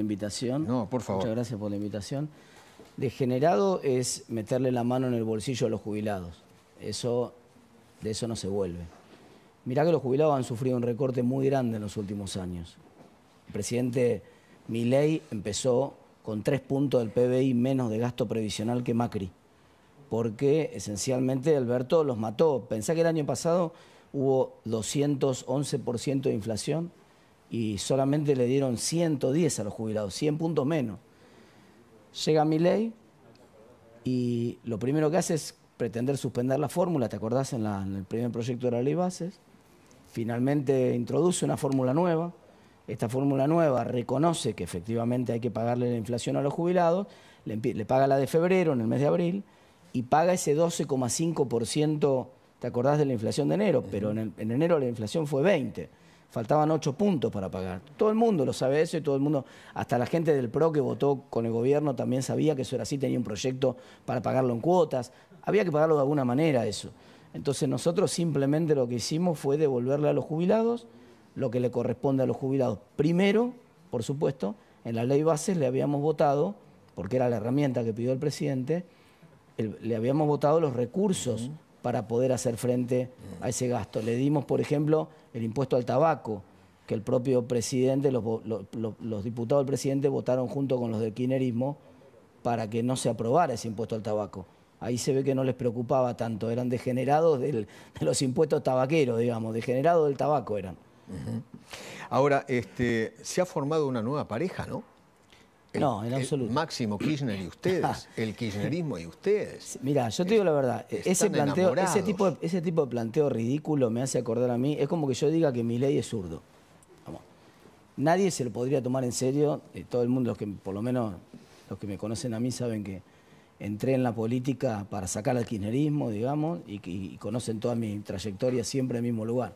invitación. No, por favor. Muchas gracias por la invitación. Degenerado es meterle la mano en el bolsillo a los jubilados. Eso, de eso no se vuelve. Mirá que los jubilados han sufrido un recorte muy grande en los últimos años. El presidente Milei empezó con tres puntos del PBI menos de gasto previsional que Macri, porque esencialmente Alberto los mató. Pensá que el año pasado hubo 211% de inflación, y solamente le dieron 110 a los jubilados, 100 puntos menos. Llega mi ley y lo primero que hace es pretender suspender la fórmula, ¿te acordás en, el primer proyecto de la ley bases? Finalmente introduce una fórmula nueva. Esta fórmula nueva reconoce que efectivamente hay que pagarle la inflación a los jubilados, le, paga la de febrero en el mes de abril y paga ese 12,5%, ¿te acordás de la inflación de enero? Pero en, en enero la inflación fue 20% faltaban ocho puntos para pagar. Todo el mundo lo sabe eso y todo el mundo, hasta la gente del PRO que votó con el gobierno también sabía que eso era así, tenía un proyecto para pagarlo en cuotas. Había que pagarlo de alguna manera eso. Entonces nosotros simplemente lo que hicimos fue devolverle a los jubilados lo que le corresponde a los jubilados. Primero, por supuesto, en la ley bases le habíamos votado, porque era la herramienta que pidió el presidente, le habíamos votado los recursos para poder hacer frente a ese gasto. Le dimos, por ejemplo, el impuesto al tabaco, que el propio presidente, los, diputados del presidente votaron junto con los del kinerismo para que no se aprobara ese impuesto al tabaco. Ahí se ve que no les preocupaba tanto, eran degenerados de los impuestos tabaqueros, digamos, degenerados del tabaco eran. Ahora, este, se ha formado una nueva pareja, ¿no? no, en absoluto. máximo Kirchner y ustedes, el kirchnerismo y ustedes. Mira, yo te digo la verdad, e-, ese tipo, de, planteo ridículo me hace acordar a mí, es como que yo diga que mi ley es zurdo. Nadie se lo podría tomar en serio, todo el mundo, los que por lo menos los que me conocen a mí saben que entré en la política para sacar al kirchnerismo, digamos, y, conocen toda mi trayectoria siempre en el mismo lugar.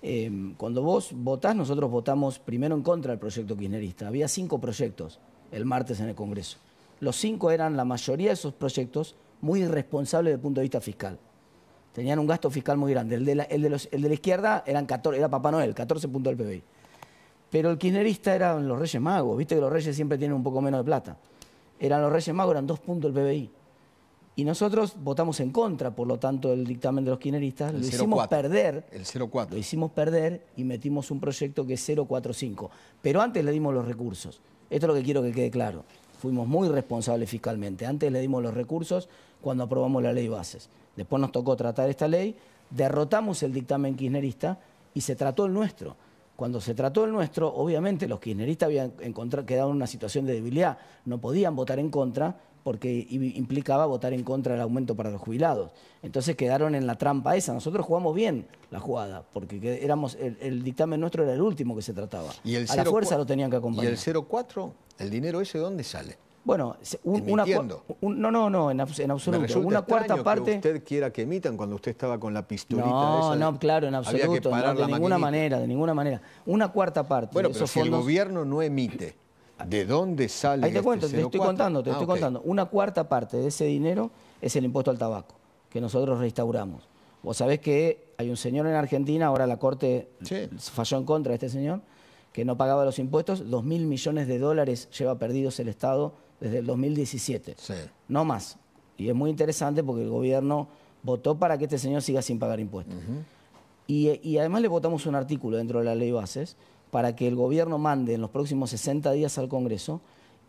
Em, cuando vos votás, nosotros votamos primero en contra del proyecto kirchnerista. Había cinco proyectos el martes en el Congreso. Los cinco eran la mayoría de esos proyectos muy irresponsables desde el punto de vista fiscal. Tenían un gasto fiscal muy grande. El de la, el de la izquierda eran 14, era Papá Noel, 14 puntos del PBI. Pero el kirchnerista eran los Reyes Magos. Viste que los Reyes siempre tienen un poco menos de plata. Eran los Reyes Magos, eran dos puntos del PBI. Y nosotros votamos en contra, por lo tanto, del dictamen de los quineristas lo hicimos perder. El 04. Lo hicimos perder y metimos un proyecto que es 045. Pero antes le dimos los recursos. Esto es lo que quiero que quede claro. Fuimos muy responsables fiscalmente. Antes le dimos los recursos cuando aprobamos la ley bases. Después nos tocó tratar esta ley, derrotamos el dictamen kirchnerista y se trató el nuestro. Cuando se trató el nuestro, obviamente los kirchneristas habían quedado en una situación de debilidad, no podían votar en contra, porque implicaba votar en contra del aumento para los jubilados. Entonces quedaron en la trampa esa. Nosotros jugamos bien la jugada, porque éramos el, dictamen nuestro era el último que se trataba. A la fuerza lo tenían que acompañar. ¿Y el 0,4? ¿El dinero ese dónde sale? Bueno, un, una no, no, no, en, absoluto. una cuarta parte. Que usted quiera que emitan cuando usted estaba con la pistolita. No, esa, no, claro, en absoluto. de ninguna manera, de ninguna manera. Una cuarta parte. Bueno, pero si el gobierno no emite ¿De dónde sale Ahí te este cuento, te estoy contando, te ah, estoy contando. Una cuarta parte de ese dinero es el impuesto al tabaco, que nosotros restauramos. Vos sabés que hay un señor en Argentina, ahora la Corte falló en contra de este señor, que no pagaba los impuestos, dos mil millones de dólares lleva perdidos el Estado desde el 2017. No más. Y es muy interesante porque el gobierno votó para que este señor siga sin pagar impuestos. y, y, además le votamos un artículo dentro de la ley bases para que el gobierno mande en los próximos 60 días al Congreso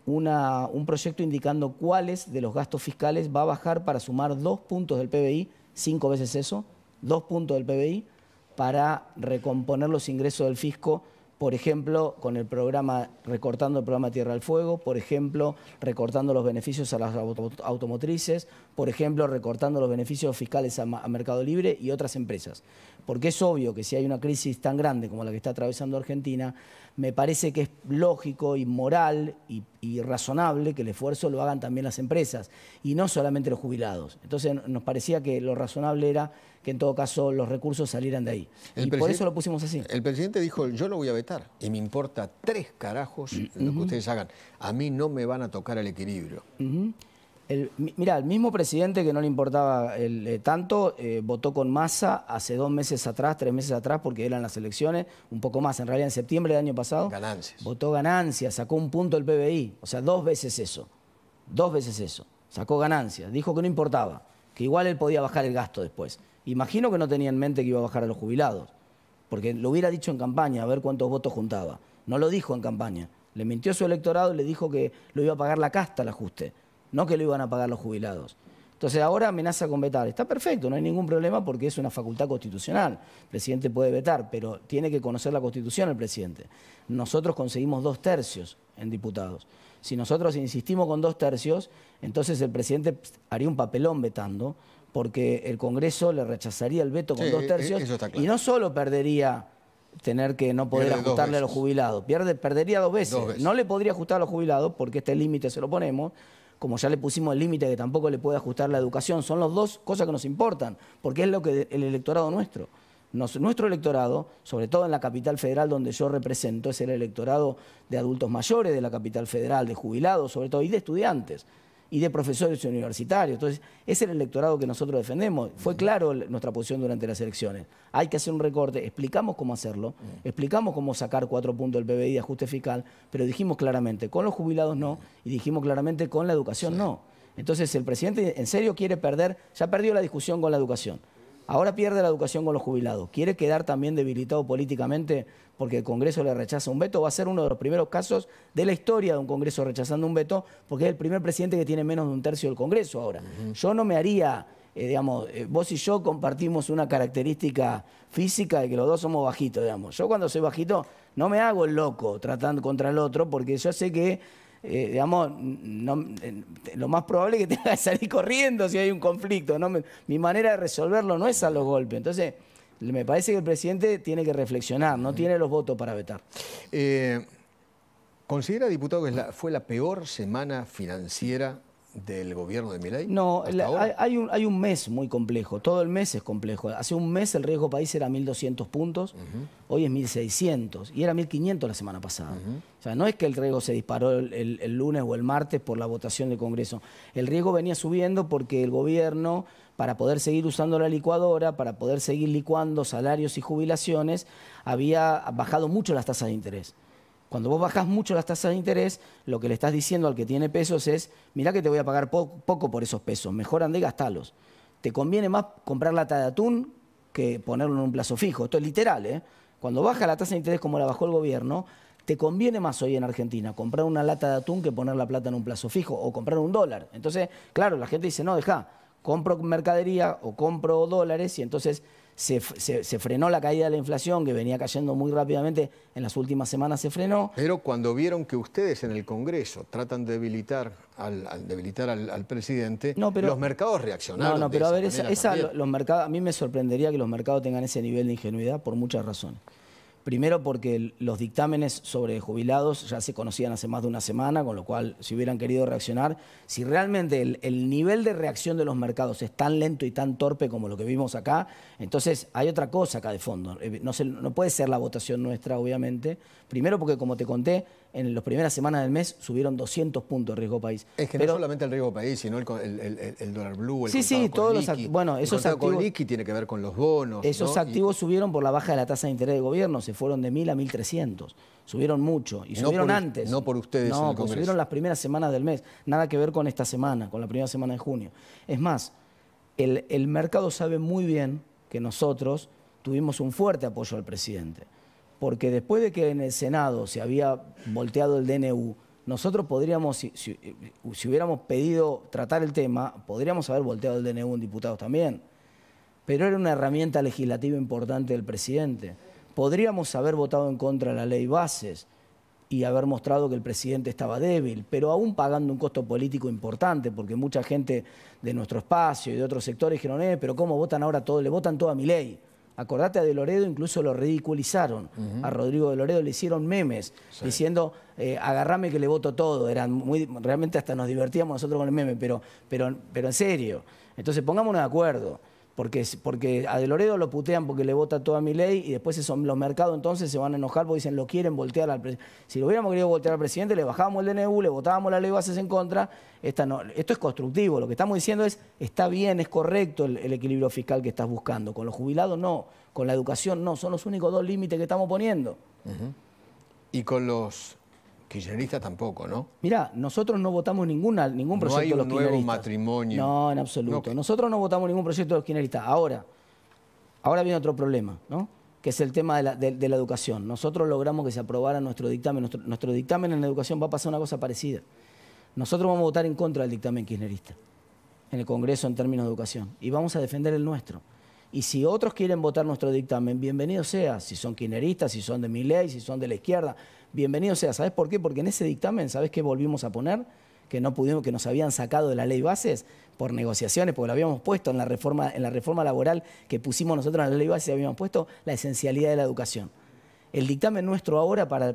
una, un proyecto indicando cuáles de los gastos fiscales va a bajar para sumar dos puntos del PBI, cinco veces eso, dos puntos del PBI, para recomponer los ingresos del fisco por ejemplo, con el programa, recortando el programa Tierra al Fuego, por ejemplo, recortando los beneficios a las automotrices, por ejemplo, recortando los beneficios fiscales a, Mercado Libre y otras empresas. Porque es obvio que si hay una crisis tan grande como la que está atravesando Argentina, me parece que es lógico y moral y y razonable que el esfuerzo lo hagan también las empresas y no solamente los jubilados. Entonces nos parecía que lo razonable era que en todo caso los recursos salieran de ahí. y por eso lo pusimos así. El presidente dijo, yo lo voy a vetar y me importa tres carajos lo que ustedes hagan. A mí no me van a tocar el equilibrio. El, mira, el mismo presidente que no le importaba eh, tanto eh, votó con masa hace dos meses atrás, tres meses atrás, porque eran las elecciones, un poco más, en realidad en septiembre del año pasado. Ganancias. Votó ganancias, sacó un punto el PBI, o sea, dos veces eso, dos veces eso, sacó ganancias, dijo que no importaba, que igual él podía bajar el gasto después. Imagino que no tenía en mente que iba a bajar a los jubilados, porque lo hubiera dicho en campaña, a ver cuántos votos juntaba. No lo dijo en campaña, le mintió a su electorado y le dijo que lo iba a pagar la casta el ajuste no que lo iban a pagar los jubilados. Entonces ahora amenaza con vetar. Está perfecto, no hay ningún problema porque es una facultad constitucional. El presidente puede vetar, pero tiene que conocer la constitución el presidente. Nosotros conseguimos dos tercios en diputados. Si nosotros insistimos con dos tercios, entonces el presidente haría un papelón vetando porque el Congreso le rechazaría el veto con dos e-, e-, tercios y no solo perdería tener que no poder ajustarle a los jubilados, Pierde, perdería dos veces. No le podría ajustar a los jubilados porque este límite se lo ponemos como ya le pusimos el límite que tampoco le puede ajustar la educación, son las dos cosas que nos importan, porque es lo que el electorado nuestro. nuestro electorado, sobre todo en la capital federal donde yo represento, es el electorado de adultos mayores de la capital federal, de jubilados sobre todo, y de estudiantes y de profesores universitarios. Entonces, es el electorado que nosotros defendemos. Fue claro nuestra posición durante las elecciones. Hay que hacer un recorte, explicamos cómo hacerlo, explicamos cómo sacar cuatro puntos del PBI de ajuste fiscal, pero dijimos claramente, con los jubilados no, y dijimos claramente, con la educación no. Entonces, el presidente en serio quiere perder, ya perdió la discusión con la educación. Ahora pierde la educación con los jubilados. Quiere quedar también debilitado políticamente porque el Congreso le rechaza un veto. Va a ser uno de los primeros casos de la historia de un Congreso rechazando un veto porque es el primer presidente que tiene menos de un tercio del Congreso ahora. Yo no me haría, eh, digamos, eh, vos y yo compartimos una característica física de que los dos somos bajitos, digamos. Yo cuando soy bajito no me hago el loco tratando contra el otro porque yo sé que eh, digamos, eh, lo más probable es que tenga que salir corriendo si hay un conflicto. Mi manera de resolverlo no es a los golpes. Entonces, me parece que el presidente tiene que reflexionar, no tiene los votos para vetar. Eh, ¿Considera, diputado, que fue la peor semana financiera del gobierno de Milei? No, hay, un, mes muy complejo, todo el mes es complejo. Hace un mes el riesgo país era 1.200 puntos, hoy es 1.600 y era 1.500 la semana pasada. O sea, no es que el riesgo se disparó el, el lunes o el martes por la votación del Congreso. El riesgo venía subiendo porque el gobierno para poder seguir usando la licuadora, para poder seguir licuando salarios y jubilaciones, había bajado mucho las tasas de interés. Cuando vos bajás mucho las tasas de interés, lo que le estás diciendo al que tiene pesos es, mirá que te voy a pagar poco por esos pesos, mejor andé y gastalos. Te conviene más comprar lata de atún que ponerlo en un plazo fijo. Esto es literal, ¿eh? Cuando baja la tasa de interés como la bajó el gobierno, te conviene más hoy en Argentina comprar una lata de atún que poner la plata en un plazo fijo o comprar un dólar. Entonces, claro, la gente dice, no, deja, compro mercadería o compro dólares y entonces se, frenó la caída de la inflación, que venía cayendo muy rápidamente, en las últimas semanas se frenó. Pero cuando vieron que ustedes en el Congreso tratan de debilitar al, debilitar al, presidente, los mercados reaccionaron. No, no, pero a ver, los mercados, a mí me sorprendería que los mercados tengan ese nivel de ingenuidad por muchas razones. Primero porque los dictámenes sobre jubilados ya se conocían hace más de una semana, con lo cual si hubieran querido reaccionar, si realmente el, nivel de reacción de los mercados es tan lento y tan torpe como lo que vimos acá, entonces hay otra cosa acá de fondo. Eh, no, no puede ser la votación nuestra, obviamente. Primero porque, como te conté, en las primeras semanas del mes subieron 200 puntos el riesgo país. Es que no solamente el riesgo país, sino el, el, el, el dólar blue, el Sí, sí, todos los liqui, bueno, esos el activos tiene que ver con los bonos. Esos activos subieron por la baja de la tasa de interés del gobierno, se fueron de 1000 a 1300. Subieron mucho y subieron antes. No por ustedes, no, en subieron las primeras semanas del mes, nada que ver con esta semana, con la primera semana de junio. Es más, el mercado sabe muy bien que nosotros tuvimos un fuerte apoyo al presidente porque después de que en el Senado se había volteado el DNU, nosotros podríamos, si, hubiéramos pedido tratar el tema, podríamos haber volteado el DNU en diputados también. Pero era una herramienta legislativa importante del presidente. Podríamos haber votado en contra de la ley bases y haber mostrado que el presidente estaba débil, pero aún pagando un costo político importante, porque mucha gente de nuestro espacio y de otros sectores dijeron, eh, pero ¿cómo votan ahora todo? Le votan toda mi ley. Acordate a De Loredo, incluso lo ridiculizaron. A Rodrigo De Loredo le hicieron memes diciendo, eh, agarrame que le voto todo. Eran realmente hasta nos divertíamos nosotros con el meme, pero, pero, pero en serio. Entonces pongámonos de acuerdo porque, porque a De Loredo lo putean porque le vota toda mi ley y después los mercados entonces se van a enojar porque dicen lo quieren voltear al presidente. Si lo hubiéramos querido voltear al presidente, le bajábamos el DNU, le votábamos la ley bases en contra. Esta no, esto es constructivo, lo que estamos diciendo es está bien, es correcto el, equilibrio fiscal que estás buscando. Con los jubilados no, con la educación no, son los únicos dos límites que estamos poniendo. Y con los kirchneristas tampoco, ¿no? Mira, nosotros no votamos ninguna, ningún proyecto no hay de los nuevo matrimonio. No, en absoluto. Nosotros no votamos ningún proyecto de los kirchneristas. Ahora, ahora viene otro problema, ¿no? que es el tema de la, educación. Nosotros logramos que se aprobara nuestro dictamen. Nuestro, dictamen en la educación va a pasar una cosa parecida. Nosotros vamos a votar en contra del dictamen kirchnerista en el Congreso en términos de educación y vamos a defender el nuestro. Y si otros quieren votar nuestro dictamen, bienvenido sea. Si son quineristas, si son de mi ley, si son de la izquierda, bienvenido sea. ¿Sabes por qué? Porque en ese dictamen, ¿sabes qué volvimos a poner? Que no pudimos, que nos habían sacado de la ley bases por negociaciones, porque lo habíamos puesto en la reforma, en la reforma laboral que pusimos nosotros en la ley bases, habíamos puesto la esencialidad de la educación el dictamen nuestro ahora para,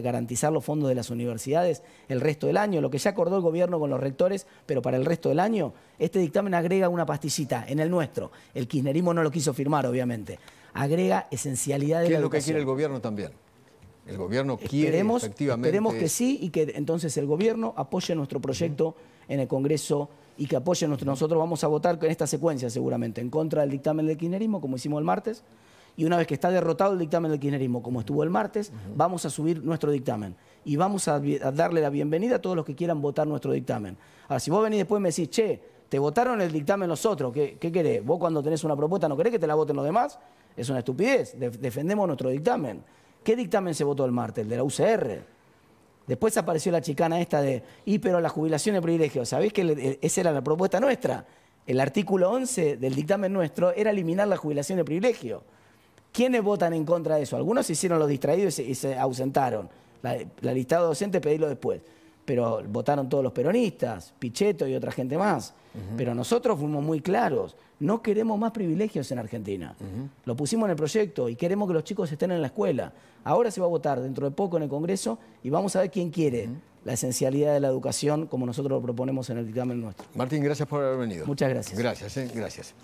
garantizar los fondos de las universidades el resto del año, lo que ya acordó el gobierno con los rectores, pero para el resto del año, este dictamen agrega una pasticita en el nuestro. El kirchnerismo no lo quiso firmar, obviamente. Agrega esencialidad de ¿Qué es lo que quiere el gobierno también? El gobierno quiere efectivamente. Queremos que sí y que entonces el gobierno apoye nuestro proyecto en el Congreso y que apoye nuestro. Nosotros vamos a votar en esta secuencia seguramente, en contra del dictamen del kirchnerismo, como hicimos el martes y una vez que está derrotado el dictamen del kirchnerismo, como estuvo el martes, vamos a subir nuestro dictamen y vamos a, darle la bienvenida a todos los que quieran votar nuestro dictamen. Ahora, si vos venís después y me decís, che, te votaron el dictamen los otros, ¿qué, querés? Vos cuando tenés una propuesta no querés que te la voten los demás, es una estupidez, defendemos nuestro dictamen. ¿Qué dictamen se votó el martes? El de la UCR. Después apareció la chicana esta de, y pero la jubilación de privilegio. ¿sabéis que e, esa era la propuesta nuestra? El artículo 11 del dictamen nuestro era eliminar la jubilación de privilegio. ¿Quiénes votan en contra de eso? Algunos se hicieron los distraídos y se, ausentaron. La, lista de docentes pedílo después. Pero votaron todos los peronistas, Pichetto y otra gente más. Pero nosotros fuimos muy claros. No queremos más privilegios en Argentina. Lo pusimos en el proyecto y queremos que los chicos estén en la escuela. Ahora se va a votar dentro de poco en el Congreso y vamos a ver quién quiere la esencialidad de la educación como nosotros lo proponemos en el dictamen nuestro. Martín, gracias por haber venido. Muchas gracias. Gracias, eh, gracias.